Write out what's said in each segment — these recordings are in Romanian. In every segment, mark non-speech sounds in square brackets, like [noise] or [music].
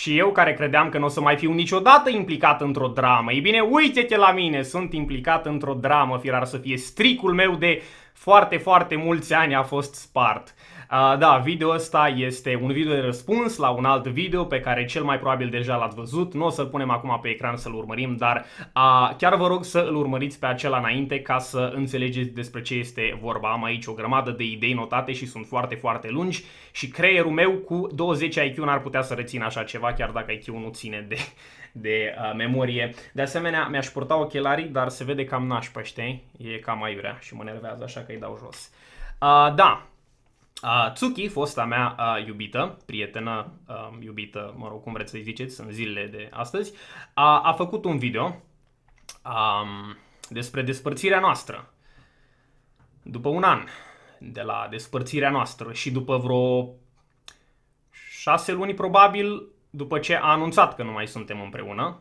Și eu care credeam că nu o să mai fiu niciodată implicat într-o dramă. Ei bine, uite-te la mine, sunt implicat într-o dramă, firar să fie stricul meu de foarte, foarte mulți ani a fost spart. Uh, da, video ăsta este un video de răspuns la un alt video pe care cel mai probabil deja l-ați văzut. Nu o să-l punem acum pe ecran să-l urmărim, dar uh, chiar vă rog să l urmăriți pe acela înainte ca să înțelegeți despre ce este vorba. Am aici o grămadă de idei notate și sunt foarte, foarte lungi și creierul meu cu 20 IQ n-ar putea să rețină așa ceva, chiar dacă IQ nu ține de de uh, memorie. De asemenea, mi-aș purta ochelarii, dar se vede cam nașpa, știi? E cam aiurea și mă nervează, așa că îi dau jos. Uh, da, Uh, Tsuki, fosta mea uh, iubită, prietenă uh, iubită, mă rog, cum vreți să-i ziceți, sunt zilele de astăzi, a, a făcut un video um, despre despărțirea noastră. După un an de la despărțirea noastră și după vreo șase luni probabil după ce a anunțat că nu mai suntem împreună.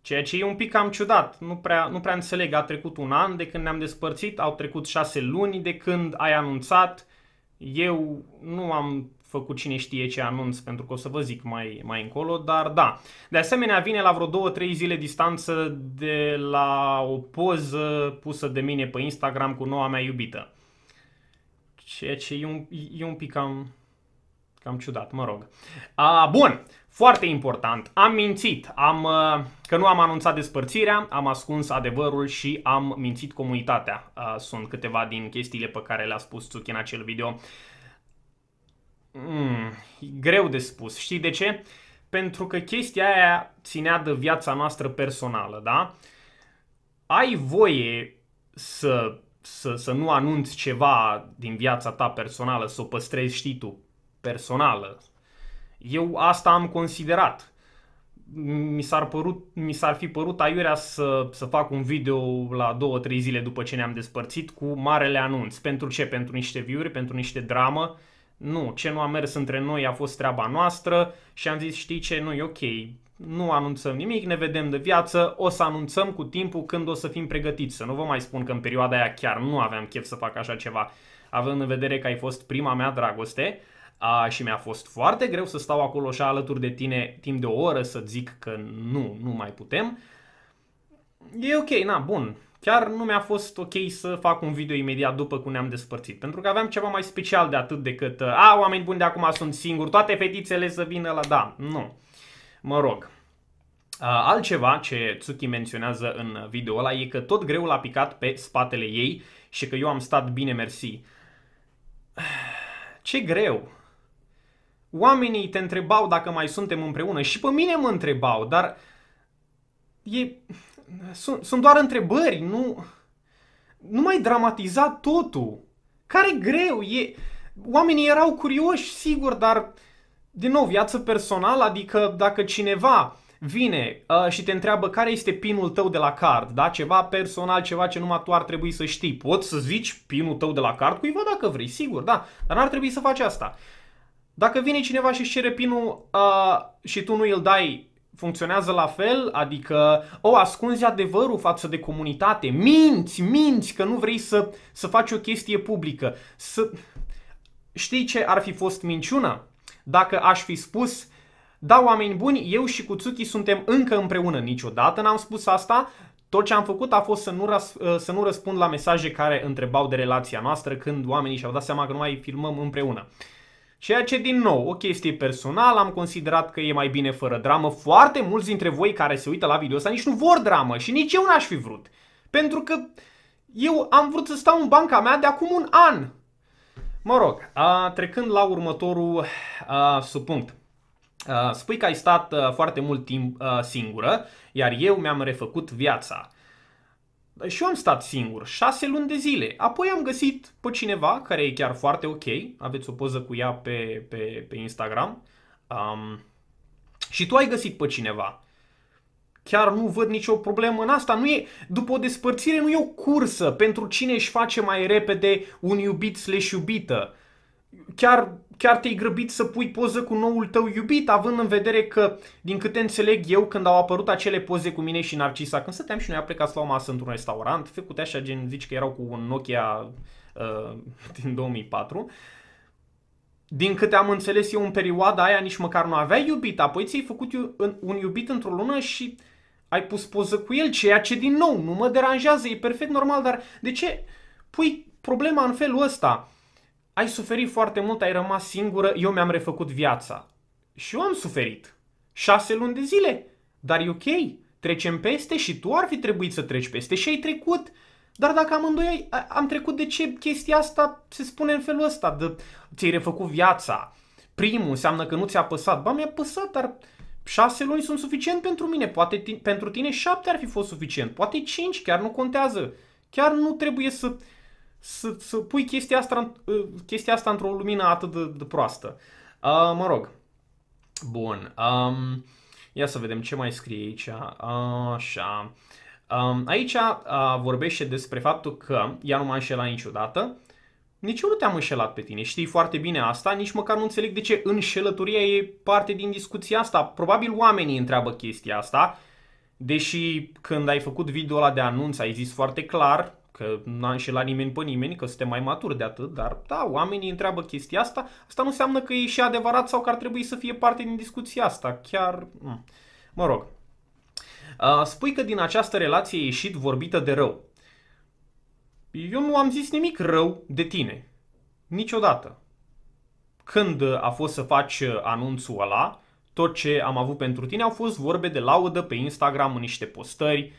Ceea ce e un pic cam ciudat, nu prea, nu prea înțeleg, a trecut un an de când ne-am despărțit, au trecut șase luni de când ai anunțat, eu nu am făcut cine știe ce anunț, pentru că o să vă zic mai, mai încolo, dar da. De asemenea, vine la vreo 2-3 zile distanță de la o poză pusă de mine pe Instagram cu noua mea iubită. Ceea ce e un, e un pic cam, Cam ciudat, mă rog. A, bun, foarte important, am mințit, am, uh, că nu am anunțat despărțirea, am ascuns adevărul și am mințit comunitatea. A, sunt câteva din chestiile pe care le-a spus Tsuki în acel video. Mm, greu de spus, știi de ce? Pentru că chestia aia ținea de viața noastră personală, da? Ai voie să, să, să nu anunți ceva din viața ta personală, să o păstrezi, știi tu, personală. Eu asta am considerat. Mi s-ar, părut, mi s-ar fi părut aiurea să, să fac un video la 2-3 zile după ce ne-am despărțit cu marele anunț. Pentru ce? Pentru niște viuri, pentru niște dramă. Nu, ce nu a mers între noi a fost treaba noastră și am zis, știi ce, nu e ok, nu anunțăm nimic, ne vedem de viață, o să anunțăm cu timpul când o să fim pregătiți. Să nu vă mai spun că în perioada aia chiar nu aveam chef să fac așa ceva, având în vedere că ai fost prima mea dragoste a, și mi-a fost foarte greu să stau acolo și alături de tine timp de o oră să zic că nu, nu mai putem. E ok, na, bun. Chiar nu mi-a fost ok să fac un video imediat după cum ne-am despărțit, pentru că aveam ceva mai special de atât decât a, oameni buni de acum sunt singuri, toate fetițele să vină la da. Nu. Mă rog. Altceva ce Tsuki menționează în video ăla e că tot greu l-a picat pe spatele ei și că eu am stat bine mersi. [sighs] Ce greu! oamenii te întrebau dacă mai suntem împreună și pe mine mă întrebau, dar e, sunt, sunt doar întrebări, nu, nu mai dramatiza totul. Care greu e... Oamenii erau curioși, sigur, dar din nou, viață personală, adică dacă cineva vine uh, și te întreabă care este pinul tău de la card, da? Ceva personal, ceva ce numai tu ar trebui să știi. Poți să zici pinul tău de la card cuiva dacă vrei, sigur, da, dar n-ar trebui să faci asta. Dacă vine cineva și își cere pinul uh, și tu nu îl dai, funcționează la fel? Adică, o, oh, ascunzi adevărul față de comunitate, minți, minți că nu vrei să, să faci o chestie publică. Să... Știi ce ar fi fost minciuna? Dacă aș fi spus, da, oameni buni, eu și Kutsuki suntem încă împreună. Niciodată n-am spus asta, tot ce am făcut a fost să nu, ras, ă, să nu răspund la mesaje care întrebau de relația noastră când oamenii și-au dat seama că nu mai filmăm împreună. Uh, Ceea ce din nou, o chestie personală, am considerat că e mai bine fără dramă. Foarte mulți dintre voi care se uită la video ăsta nici nu vor dramă și nici eu n-aș fi vrut. Pentru că eu am vrut să stau în banca mea de acum un an. Mă rog, a, trecând la următorul a, subpunct. A, spui că ai stat a, foarte mult timp a, singură, iar eu mi-am refăcut viața și eu am stat singur, șase luni de zile. Apoi am găsit pe cineva care e chiar foarte ok. Aveți o poză cu ea pe, pe, pe Instagram. Um, și tu ai găsit pe cineva. Chiar nu văd nicio problemă în asta. Nu e, după o despărțire nu e o cursă pentru cine își face mai repede un iubit slash iubită. Chiar chiar te-ai grăbit să pui poză cu noul tău iubit, având în vedere că, din câte înțeleg eu, când au apărut acele poze cu mine și Narcisa, când stăteam și noi plecat la o masă într-un restaurant, făcute așa, gen, zici că erau cu un Nokia uh, [laughs] din 2004, din câte am înțeles eu în perioada aia nici măcar nu avea iubit, apoi ți-ai făcut un iubit într-o lună și ai pus poză cu el, ceea ce din nou nu mă deranjează, e perfect normal, dar de ce pui problema în felul ăsta? ai suferit foarte mult, ai rămas singură, eu mi-am refăcut viața. Și eu am suferit. Șase luni de zile. Dar e ok, trecem peste și tu ar fi trebuit să treci peste și ai trecut. Dar dacă amândoi am trecut, de ce chestia asta se spune în felul ăsta? De, ți-ai refăcut viața. Primul înseamnă că nu ți-a păsat. Ba, mi-a păsat, dar șase luni sunt suficient pentru mine. Poate t- pentru tine șapte ar fi fost suficient. Poate cinci, chiar nu contează. Chiar nu trebuie să să, să pui chestia asta, chestia asta într-o lumină atât de, de proastă. Uh, mă rog. Bun. Um, ia să vedem ce mai scrie aici. Uh, așa. Um, aici uh, vorbește despre faptul că ea nu m-a înșelat niciodată. Nici eu nu te-am înșelat pe tine, știi foarte bine asta, nici măcar nu înțeleg de ce înșelătoria e parte din discuția asta. Probabil oamenii întreabă chestia asta, deși când ai făcut video ăla de anunț ai zis foarte clar, că n-a înșelat nimeni pe nimeni, că suntem mai maturi de atât, dar da, oamenii întreabă chestia asta, asta nu înseamnă că e și adevărat sau că ar trebui să fie parte din discuția asta, chiar, mă rog. Spui că din această relație e ieșit vorbită de rău. Eu nu am zis nimic rău de tine, niciodată. Când a fost să faci anunțul ăla, tot ce am avut pentru tine au fost vorbe de laudă pe Instagram în niște postări,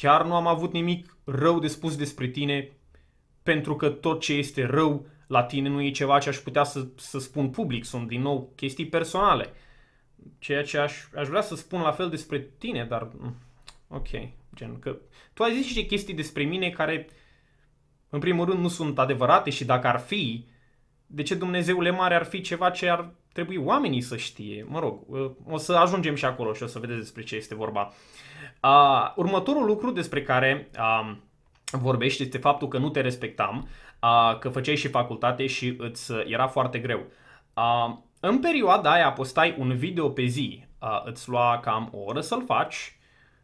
chiar nu am avut nimic rău de spus despre tine, pentru că tot ce este rău la tine nu e ceva ce aș putea să, să spun public, sunt din nou chestii personale. Ceea ce aș, aș vrea să spun la fel despre tine, dar mm, ok, gen că tu ai zis și chestii despre mine care în primul rând nu sunt adevărate și dacă ar fi, de ce Dumnezeule mare ar fi ceva ce ar trebuie oamenii să știe, mă rog, uh, o să ajungem și acolo și o să vedeți despre ce este vorba. Uh, următorul lucru despre care uh, vorbești este faptul că nu te respectam, uh, că făceai și facultate și îți uh, era foarte greu. Uh, în perioada aia postai un video pe zi, uh, îți lua cam o oră să-l faci,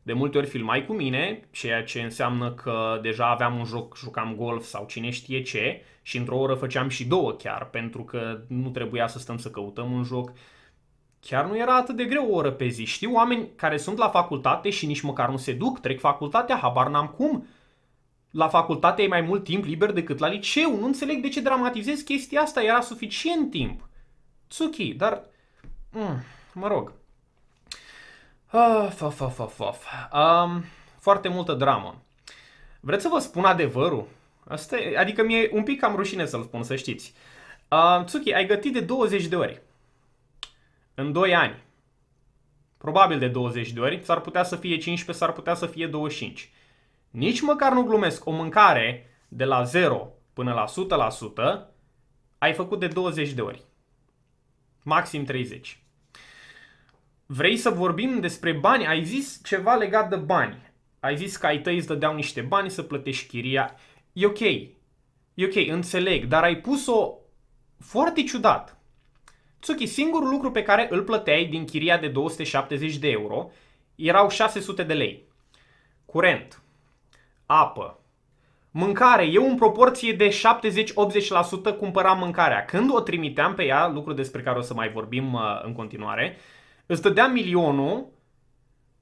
de multe ori filmai cu mine, ceea ce înseamnă că deja aveam un joc, jucam golf sau cine știe ce și într-o oră făceam și două chiar, pentru că nu trebuia să stăm să căutăm un joc. Chiar nu era atât de greu o oră pe zi. Știu oameni care sunt la facultate și nici măcar nu se duc, trec facultatea, habar n-am cum. La facultate ai mai mult timp liber decât la liceu. Nu înțeleg de ce dramatizez chestia asta, era suficient timp. Tsuki, dar... Mm, mă rog, Of, of, of, of, of. Um, foarte multă dramă. Vreți să vă spun adevărul? Asta e, adică mi-e un pic cam rușine să-l spun, să știți. Uh, Tsuki, ai gătit de 20 de ori. În 2 ani. Probabil de 20 de ori. S-ar putea să fie 15, s-ar putea să fie 25. Nici măcar nu glumesc. O mâncare de la 0 până la 100% ai făcut de 20 de ori. Maxim 30. Vrei să vorbim despre bani? Ai zis ceva legat de bani. Ai zis că ai tăi îți dădeau niște bani să plătești chiria. E ok. E ok, înțeleg, dar ai pus-o foarte ciudat. Tsuki, singurul lucru pe care îl plăteai din chiria de 270 de euro erau 600 de lei. Curent, apă, mâncare. Eu în proporție de 70-80% cumpăram mâncarea. Când o trimiteam pe ea, lucru despre care o să mai vorbim uh, în continuare, Îți dădea milionul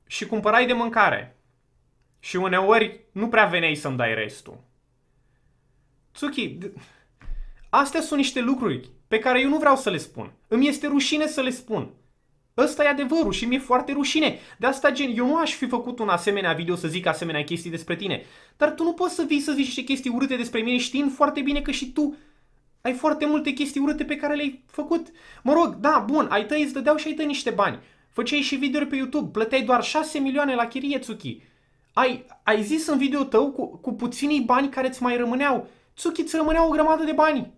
și cumpărai de mâncare. Și uneori nu prea veneai să-mi dai restul. Tsuki, astea sunt niște lucruri pe care eu nu vreau să le spun. Îmi este rușine să le spun. Ăsta e adevărul și mi-e foarte rușine. De asta, gen, eu nu aș fi făcut un asemenea video să zic asemenea chestii despre tine. Dar tu nu poți să vii să zici niște chestii urâte despre mine știind foarte bine că și tu ai foarte multe chestii urâte pe care le-ai făcut. Mă rog, da, bun, ai tăi îți dădeau și ai tăi niște bani. Făceai și videouri pe YouTube, plăteai doar 6 milioane la chirie, Tsuki. Ai, ai zis în video tău cu, cu puținii bani care îți mai rămâneau. Tsuki, îți rămâneau o grămadă de bani.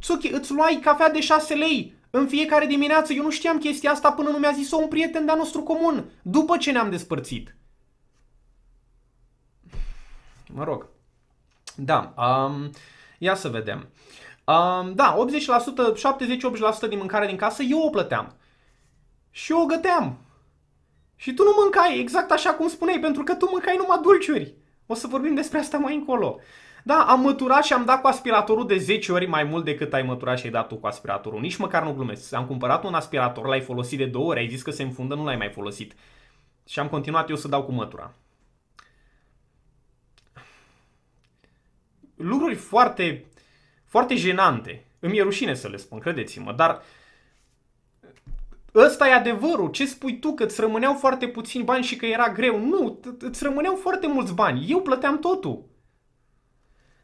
Tsuki, îți luai cafea de 6 lei în fiecare dimineață. Eu nu știam chestia asta până nu mi-a zis-o un prieten de-a nostru comun, după ce ne-am despărțit. Mă rog. Da. Um, Ia să vedem. Um, da, 80%, 70-80% din mâncare din casă eu o plăteam. Și eu o găteam. Și tu nu mâncai exact așa cum spuneai, pentru că tu mâncai numai dulciuri. O să vorbim despre asta mai încolo. Da, am măturat și am dat cu aspiratorul de 10 ori mai mult decât ai măturat și ai dat tu cu aspiratorul. Nici măcar nu glumesc. Am cumpărat un aspirator, l-ai folosit de două ori, ai zis că se înfundă, nu l-ai mai folosit. Și am continuat eu să dau cu mătura. lucruri foarte, foarte jenante. Îmi e rușine să le spun, credeți-mă, dar ăsta e adevărul. Ce spui tu? Că îți rămâneau foarte puțini bani și că era greu. Nu, îți rămâneau foarte mulți bani. Eu plăteam totul.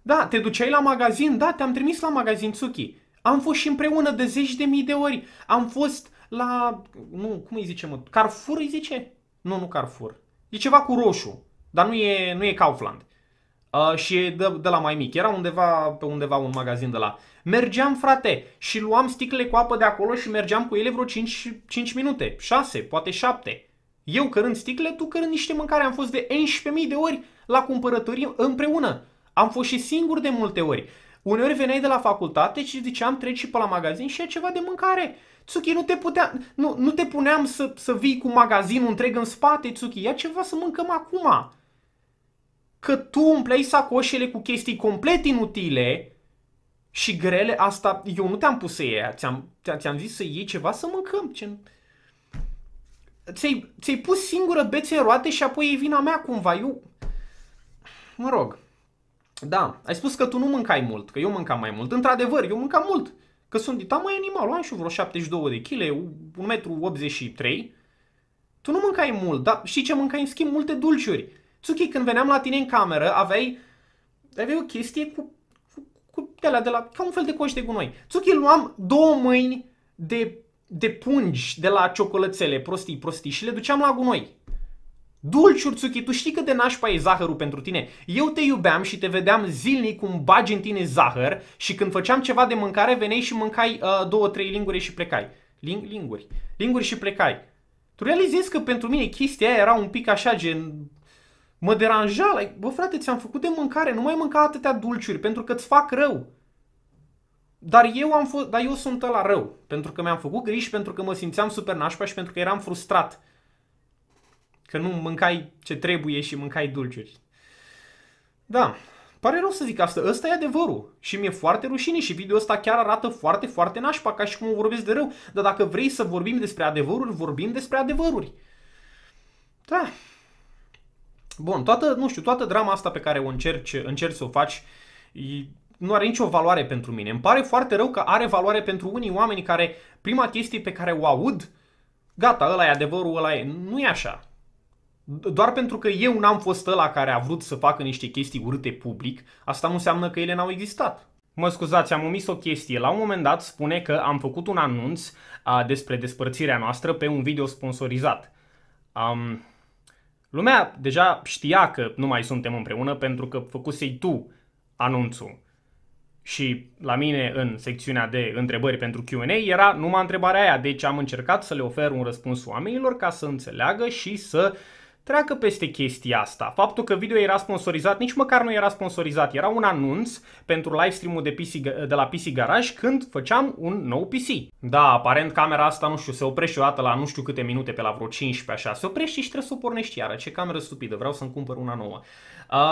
Da, te duceai la magazin? Da, te-am trimis la magazin, Tsuki. Am fost și împreună de zeci de mii de ori. Am fost la, nu, cum îi zice, mă, Carrefour îi zice? Nu, nu Carrefour. E ceva cu roșu, dar nu e, nu e Kaufland. Uh, și de, de la mai mic. Era undeva pe undeva un magazin de la. Mergeam, frate, și luam sticle cu apă de acolo și mergeam cu ele vreo 5, 5 minute, 6, poate 7. Eu cărând sticle, tu cărând niște mâncare. Am fost de 11.000 de ori la cumpărătorii împreună. Am fost și singur de multe ori. Uneori veneai de la facultate și ziceam treci și pe la magazin și e ceva de mâncare. Tsuki, nu te, puteam, nu, nu te puneam să, să vii cu magazinul întreg în spate, Tsuki, ia ceva să mâncăm acum că tu umpleai sacoșele cu chestii complet inutile și grele, asta eu nu te-am pus să iei, ți-am, ți-am zis să iei ceva să mâncăm. Ce... Ți-ai, ți-ai pus singură bețe roate și apoi e vina mea cumva, eu... Mă rog, da, ai spus că tu nu mâncai mult, că eu mâncam mai mult. Într-adevăr, eu mâncam mult, că sunt dita mai animal, am și vreo 72 de kg, 1,83 m. Tu nu mâncai mult, dar știi ce mâncai în schimb? Multe dulciuri Tsuki, când veneam la tine în cameră, aveai, aveai o chestie cu, cu, cu de la, de la, ca un fel de coș de gunoi. Tsuki, luam două mâini de, de pungi de la ciocolățele, prostii, prostii și le duceam la gunoi. Dulciuri, Tsuki, tu știi cât de nașpa e zahărul pentru tine? Eu te iubeam și te vedeam zilnic cum bagi în tine zahăr și când făceam ceva de mâncare veneai și mâncai uh, două, trei linguri și plecai. Ling- linguri. Linguri și plecai. Tu realizezi că pentru mine chestia aia era un pic așa gen Mă deranja, like, bă frate, ți-am făcut de mâncare, nu mai mânca atâtea dulciuri pentru că îți fac rău. Dar eu am fost, dar eu sunt la rău, pentru că mi-am făcut griji, pentru că mă simțeam super nașpa și pentru că eram frustrat. Că nu mâncai ce trebuie și mâncai dulciuri. Da, pare rău să zic asta, ăsta e adevărul și mi-e foarte rușine și video ăsta chiar arată foarte, foarte nașpa, ca și cum vorbesc de rău, dar dacă vrei să vorbim despre adevăruri, vorbim despre adevăruri. Da, Bun, toată, nu știu, toată drama asta pe care o încerci, încerci să o faci nu are nicio valoare pentru mine. Îmi pare foarte rău că are valoare pentru unii oameni care prima chestie pe care o aud, gata, ăla e adevărul, ăla e... Nu e așa. Doar pentru că eu n-am fost ăla care a vrut să facă niște chestii urâte public, asta nu înseamnă că ele n-au existat. Mă scuzați, am omis o chestie. La un moment dat spune că am făcut un anunț a, despre despărțirea noastră pe un video sponsorizat. Um, Lumea deja știa că nu mai suntem împreună pentru că făcusei tu anunțul. Și la mine în secțiunea de întrebări pentru Q&A era numai întrebarea aia, deci am încercat să le ofer un răspuns oamenilor ca să înțeleagă și să uh, treacă peste chestia asta. Faptul că video era sponsorizat, nici măcar nu era sponsorizat, era un anunț pentru livestream-ul de, PC, de la PC Garage când făceam un nou PC. Da, aparent camera asta, nu știu, se oprește dată la nu știu câte minute, pe la vreo 15 așa, se oprește și trebuie să o pornești iară. Ce cameră stupidă, vreau să-mi cumpăr una nouă.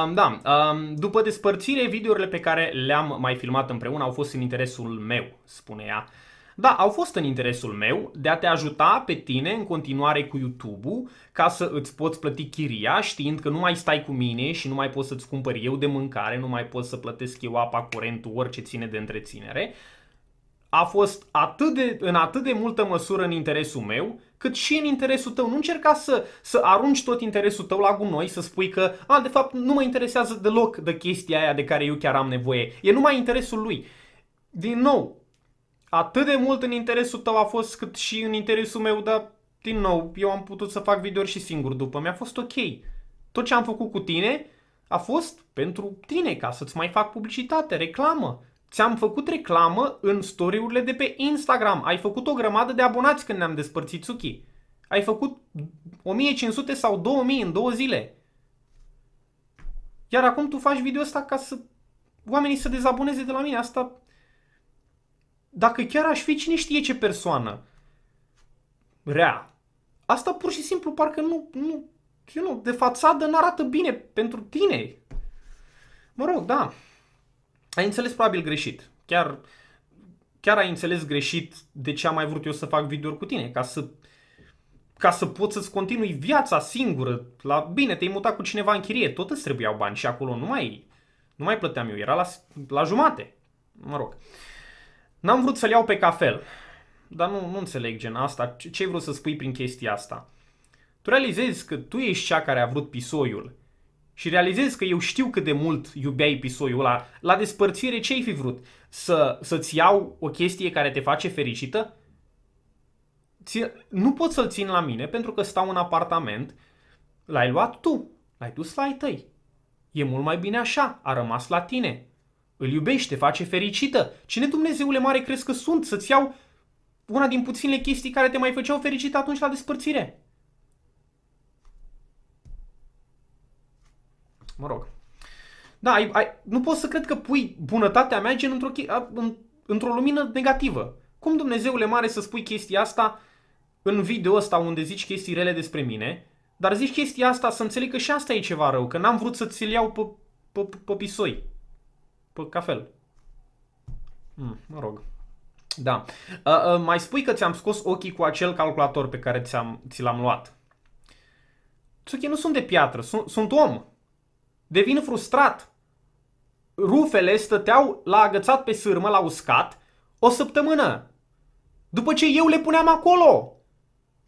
Um, da, um, după despărțire, videourile pe care le-am mai filmat împreună au fost în interesul meu, spune ea. Da, au fost în interesul meu de a te ajuta pe tine în continuare cu YouTube-ul ca să îți poți plăti chiria știind că nu mai stai cu mine și nu mai poți să-ți cumpăr eu de mâncare, nu mai poți să plătesc eu apa, curentul, orice ține de întreținere. A fost atât de, în atât de multă măsură în interesul meu cât și în interesul tău. Nu încerca să, să arunci tot interesul tău la gunoi, să spui că, a, de fapt, nu mă interesează deloc de chestia aia de care eu chiar am nevoie. E numai interesul lui. Din nou, atât de mult în interesul tău a fost cât și în interesul meu, dar din nou, eu am putut să fac video și singur după, mi-a fost ok. Tot ce am făcut cu tine a fost pentru tine, ca să-ți mai fac publicitate, reclamă. Ți-am făcut reclamă în story-urile de pe Instagram. Ai făcut o grămadă de abonați când ne-am despărțit, Suki. Ai făcut 1500 sau 2000 în două zile. Iar acum tu faci video asta ca să oamenii să dezaboneze de la mine. Asta dacă chiar aș fi cine știe ce persoană rea, asta pur și simplu parcă nu, nu, eu nu, de fațadă nu arată bine pentru tine. Mă rog, da, ai înțeles probabil greșit. Chiar, chiar ai înțeles greșit de ce am mai vrut eu să fac video cu tine, ca să ca să poți să-ți continui viața singură, la bine, te-ai mutat cu cineva în chirie, tot îți trebuiau bani și acolo nu mai, nu mai plăteam eu, era la, la jumate. Mă rog. Uh, N-am vrut să-l iau pe cafel, dar nu, nu înțeleg gen asta, ce ai vrut să spui prin chestia asta? Tu realizezi că tu ești cea care a vrut pisoiul și realizezi că eu știu cât de mult iubeai pisoiul ăla, la despărțire ce ai fi vrut? Să, să-ți iau o chestie care te face fericită? Ți, nu pot să-l țin la mine pentru că stau în apartament, l-ai luat tu, l-ai dus la ai tăi. E mult mai bine așa, a rămas la tine îl iubește, face fericită. Cine Dumnezeule mare crezi că sunt să-ți iau una din puținele chestii care te mai făceau fericită atunci la despărțire? Mă rog. Da, ai, ai, nu pot să cred că pui bunătatea mea gen într-o, într-o lumină negativă. Cum Dumnezeule mare să spui chestia asta în video ăsta unde zici chestii rele despre mine, dar zici chestia asta să înțeleg că și asta e ceva rău, că n-am vrut să ți-l iau pe, pe, pe, pe pisoi pe cafel. Mm, mă rog. Da. Uh, uh, mai spui că ți-am scos ochii cu acel calculator pe care ți-am, ți l-am luat. Tsuki, nu sunt de piatră, sunt, sunt om. Devin frustrat. Rufele stăteau la agățat pe sârmă, la uscat, o săptămână. După ce eu le puneam acolo.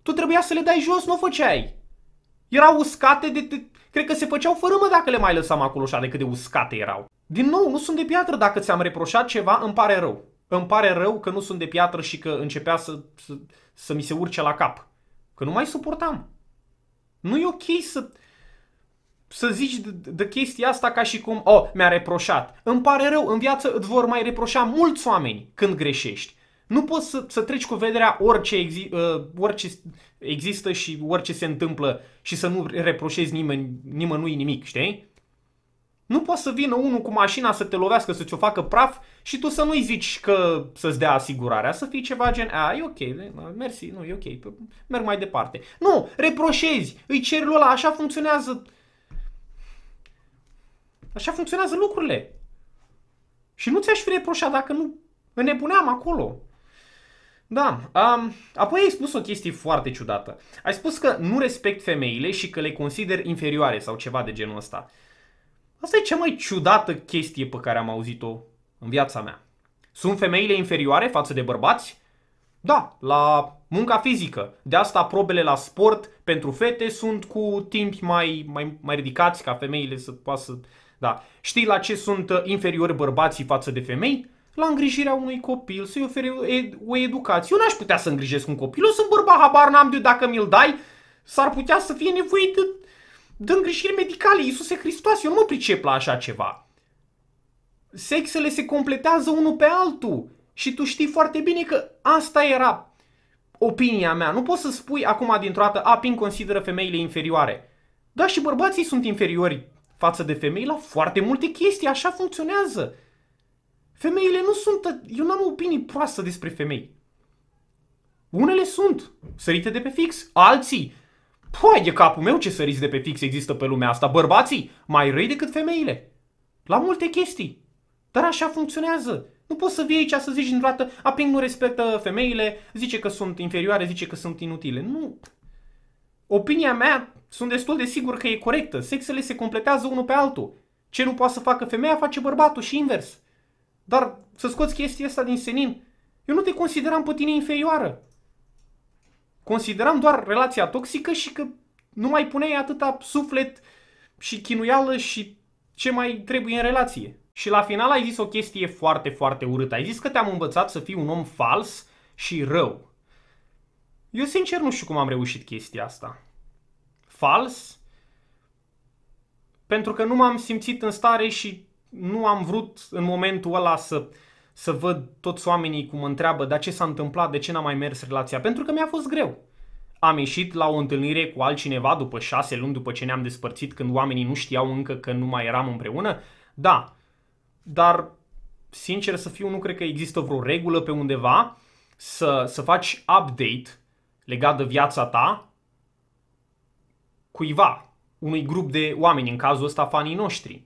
Tu trebuia să le dai jos, nu o făceai. Erau uscate de... cred că se făceau fărâmă dacă le mai lăsam acolo așa de cât de uscate erau. Din nou, nu sunt de piatră dacă ți-am reproșat ceva, îmi pare rău. Îmi pare rău că nu sunt de piatră și că începea să, să, să mi se urce la cap. Că nu mai suportam. Nu e ok să, să zici de, de chestia asta ca și cum, oh, mi-a reproșat. Îmi pare rău, în viață îți vor mai reproșa mulți oameni când greșești. Nu poți să, să treci cu vederea orice, exi, uh, orice există și orice se întâmplă și să nu reproșezi nimeni, nimănui nimic, știi? Nu poate să vină unul cu mașina să te lovească, să ți-o facă praf și tu să nu-i zici că să-ți dea asigurarea, să fii ceva gen, a, e ok, mersi, nu, e ok, merg mai departe. Nu, reproșezi, îi ceri lui ăla, așa funcționează, așa funcționează lucrurile. Și nu ți-aș fi reproșat dacă nu înnebuneam acolo. Da, um, apoi ai spus o chestie foarte ciudată. Ai spus că nu respect femeile și că le consider inferioare sau ceva de genul ăsta. Uh, Asta e cea mai ciudată chestie pe care am auzit-o în viața mea. Sunt femeile inferioare față de bărbați? Da, la munca fizică. De asta probele la sport pentru fete sunt cu timp mai, mai, mai ridicați ca femeile să poată să... Da. Știi la ce sunt uh, inferiori bărbații față de femei? La îngrijirea unui copil, să-i ofere o educație. Eu n-aș putea să îngrijesc un copil, eu sunt bărbat, habar n-am de dacă mi-l dai, s-ar putea să fie nevoit de dă îngrijiri medicale, Iisuse Hristos, eu nu mă pricep la așa ceva. Sexele se completează unul pe altul și tu știi foarte bine că asta era opinia mea. Nu poți să spui acum dintr-o dată, a, Pin consideră femeile inferioare. Da, și bărbații sunt inferiori față de femei la foarte multe chestii, așa funcționează. Femeile nu sunt, eu n-am opinii proastă despre femei. Unele sunt sărite de pe fix, alții Păi de capul meu ce săriți de pe fix există pe lumea asta. Bărbații mai răi decât femeile. La multe chestii. Dar așa funcționează. Nu poți să vii aici să zici dintr-o dată, Aping nu respectă femeile, zice că sunt inferioare, zice că sunt inutile. Nu. Opinia mea, sunt destul de sigur că e corectă. Sexele se completează unul pe altul. Ce nu poate să facă femeia, face bărbatul și invers. Dar să scoți chestia asta din senin, eu nu te consideram pe tine inferioară. Consideram doar relația toxică și că nu mai puneai atâta suflet și chinuială și ce mai trebuie în relație. Și la final ai zis o chestie foarte, foarte urâtă. Ai zis că te-am învățat să fii un om fals și rău. Eu sincer nu știu cum am reușit chestia asta. Fals? Pentru că nu m-am simțit în stare și nu am vrut în momentul ăla să să văd toți oamenii cum mă întreabă dar ce s-a întâmplat, de ce n-a mai mers relația, pentru că mi-a fost greu. Am ieșit la o întâlnire cu altcineva după șase luni după ce ne-am despărțit când oamenii nu știau încă că nu mai eram împreună? Da, dar sincer să fiu nu cred că există vreo regulă pe undeva să, să faci update legat de viața ta cuiva, unui grup de oameni, în cazul ăsta fanii noștri.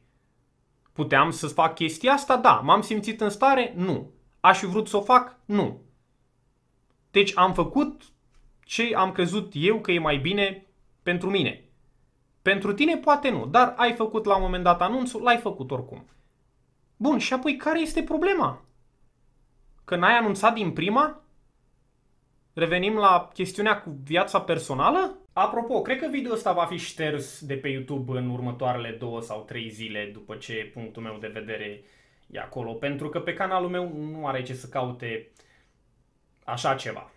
Puteam să fac chestia asta? Da. M-am simțit în stare? Nu. Aș fi vrut să o fac? Nu. Deci am făcut ce am crezut eu că e mai bine pentru mine. Pentru tine poate nu, dar ai făcut la un moment dat anunțul, l-ai făcut oricum. Bun, și apoi care este problema? Că n-ai anunțat din prima? Revenim la chestiunea cu viața personală? Apropo, cred că video ăsta va fi șters de pe YouTube în următoarele două sau trei zile după ce punctul meu de vedere e acolo, pentru că pe canalul meu nu are ce să caute așa ceva.